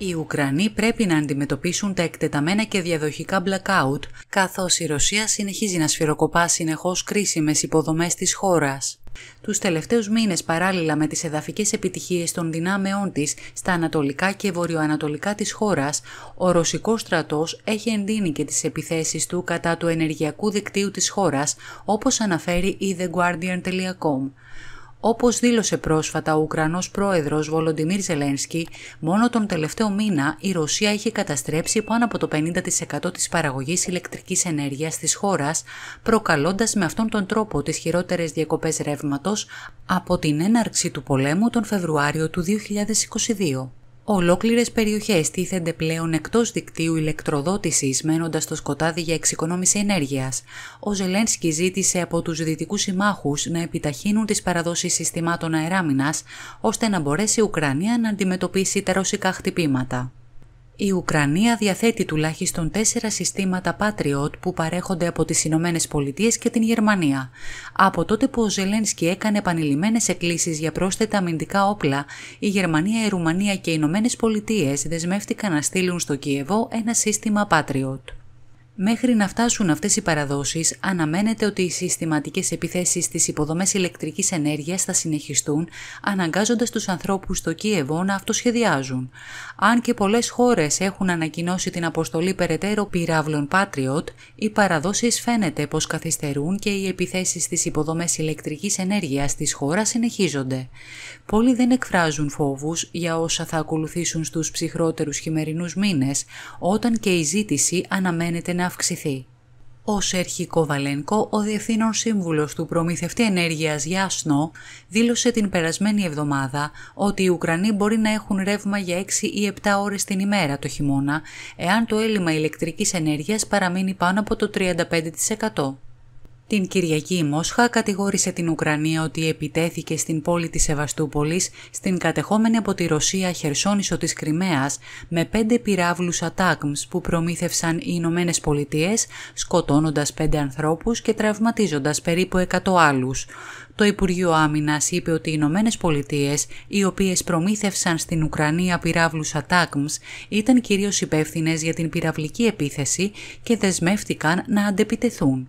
Οι Ουκρανοί πρέπει να αντιμετωπίσουν τα εκτεταμένα και διαδοχικά blackout, καθώς η Ρωσία συνεχίζει να σφυροκοπά συνεχώς κρίσιμες υποδομές της χώρας. Τους τελευταίους μήνες παράλληλα με τις εδαφικές επιτυχίες των δυνάμεών της στα ανατολικά και βορειοανατολικά της χώρας, ο Ρωσικός στρατός έχει εντείνει και τις επιθέσεις του κατά του ενεργειακού δικτύου της χώρας, όπως αναφέρει η TheGuardian.com. Όπως δήλωσε πρόσφατα ο Ουκρανός πρόεδρος Βολοντιμίρ Ζελένσκι, μόνο τον τελευταίο μήνα η Ρωσία είχε καταστρέψει πάνω από το 50% της παραγωγής ηλεκτρικής ενέργειας της χώρας, προκαλώντας με αυτόν τον τρόπο τις χειρότερες διακοπές ρεύματος από την έναρξη του πολέμου τον Φεβρουάριο του 2022. Ολόκληρες περιοχές τίθενται πλέον εκτός δικτύου ηλεκτροδότησης μένοντας στο σκοτάδι για εξοικονόμηση ενέργειας. Ο Ζελένσκι ζήτησε από τους δυτικούς συμμάχους να επιταχύνουν τις παραδόσεις συστημάτων αεράμινας ώστε να μπορέσει η Ουκρανία να αντιμετωπίσει τα ρωσικά χτυπήματα. Η Ουκρανία διαθέτει τουλάχιστον τέσσερα συστήματα Patriot που παρέχονται από τις Ηνωμένες Πολιτείες και την Γερμανία. Από τότε που ο Ζελένσκι έκανε επανειλημμένες εκκλήσεις για πρόσθετα αμυντικά όπλα, η Γερμανία, η Ρουμανία και οι Ηνωμένες Πολιτείες δεσμεύτηκαν να στείλουν στο Κίεβο ένα σύστημα Patriot. Μέχρι να φτάσουν αυτές οι παραδόσεις, αναμένεται ότι οι συστηματικές επιθέσεις στις υποδομές ηλεκτρικής ενέργειας θα συνεχιστούν, αναγκάζοντας τους ανθρώπους στο Κίεβο να αυτοσχεδιάζουν. Αν και πολλές χώρες έχουν ανακοινώσει την αποστολή περαιτέρω πυράβλων Patriot, οι παραδόσεις φαίνεται πως καθυστερούν και οι επιθέσεις στις υποδομές ηλεκτρικής ενέργειας της χώρας συνεχίζονται. Πολλοί δεν εκφράζουν φόβους για όσα θα ακολουθήσουν στους ψυχρότερους χειμερινούς μήνες, όταν και η ζήτηση αναμένεται να αυξηθεί. ο Σέρχη Βαλένκο, ο Διευθύνων Σύμβουλος του Προμηθευτή για Γιάσνο δήλωσε την περασμένη εβδομάδα ότι οι Ουκρανοί μπορεί να έχουν ρεύμα για 6 ή 7 ώρες την ημέρα το χειμώνα, εάν το έλλειμμα ηλεκτρικής ενέργειας παραμείνει πάνω από το 35%. Την Κυριακή η Μόσχα κατηγόρησε την Ουκρανία ότι επιτέθηκε στην πόλη της Σεβαστούπολης στην κατεχόμενη από τη Ρωσία χερσόνησο της Κρυμαίας με πέντε πυράβλους ατάκμς που προμήθευσαν οι Ηνωμένες Πολιτείες, σκοτώνοντας πέντε ανθρώπους και τραυματίζοντας περίπου 100 άλλους. Το Υπουργείο Άμυνας είπε ότι οι Ηνωμένες Πολιτείες, οι οποίες προμήθευσαν στην Ουκρανία πυράβλους ατάκμς, ήταν κυρίως υπεύθυνες για την πυραυλική επίθεση και δεσμεύτηκαν να αντεπιτεθούν.